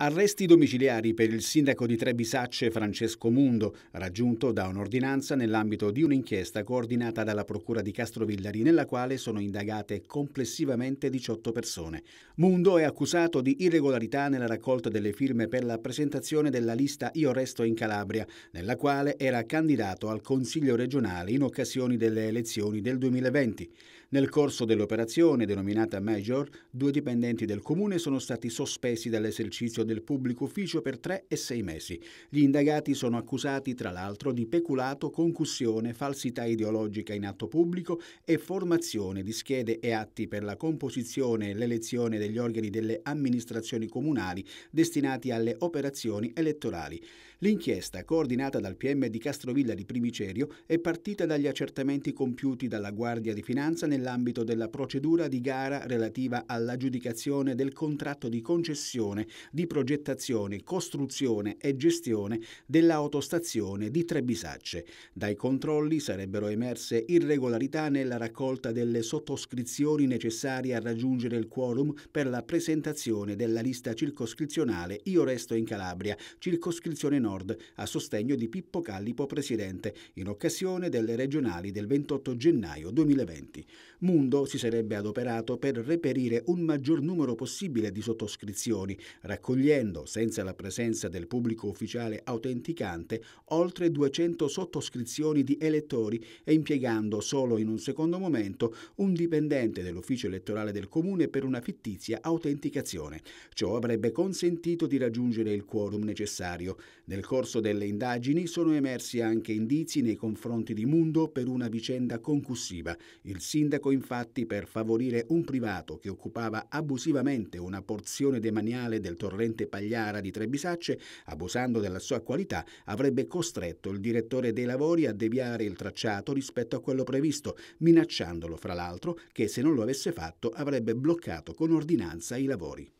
Arresti domiciliari per il sindaco di Trebisacce Francesco Mundo, raggiunto da un'ordinanza nell'ambito di un'inchiesta coordinata dalla Procura di Castrovillari, nella quale sono indagate complessivamente 18 persone. Mundo è accusato di irregolarità nella raccolta delle firme per la presentazione della lista Io Resto in Calabria, nella quale era candidato al Consiglio regionale in occasione delle elezioni del 2020. Nel corso dell'operazione, denominata Major, due dipendenti del comune sono stati sospesi dall'esercizio del pubblico ufficio per tre e sei mesi. Gli indagati sono accusati, tra l'altro, di peculato, concussione, falsità ideologica in atto pubblico e formazione di schede e atti per la composizione e l'elezione degli organi delle amministrazioni comunali destinati alle operazioni elettorali. L'inchiesta, coordinata dal PM di Castrovilla di Primicerio, è partita dagli accertamenti compiuti dalla Guardia di Finanza nell'ambito della procedura di gara relativa all'aggiudicazione del contratto di concessione di progetti progettazione, costruzione e gestione dell'autostazione di Trebisacce. Dai controlli sarebbero emerse irregolarità nella raccolta delle sottoscrizioni necessarie a raggiungere il quorum per la presentazione della lista circoscrizionale Io resto in Calabria, circoscrizione nord, a sostegno di Pippo Callipo presidente, in occasione delle regionali del 28 gennaio 2020. Mundo si sarebbe adoperato per reperire un maggior numero possibile di sottoscrizioni, raccogliendo raccogliendo, senza la presenza del pubblico ufficiale autenticante, oltre 200 sottoscrizioni di elettori e impiegando solo in un secondo momento un dipendente dell'ufficio elettorale del comune per una fittizia autenticazione. Ciò avrebbe consentito di raggiungere il quorum necessario. Nel corso delle indagini sono emersi anche indizi nei confronti di Mundo per una vicenda concussiva. Il sindaco infatti per favorire un privato che occupava abusivamente una porzione demaniale del torrente dirigente Pagliara di Trebisacce, abusando della sua qualità, avrebbe costretto il direttore dei lavori a deviare il tracciato rispetto a quello previsto, minacciandolo fra l'altro che se non lo avesse fatto avrebbe bloccato con ordinanza i lavori.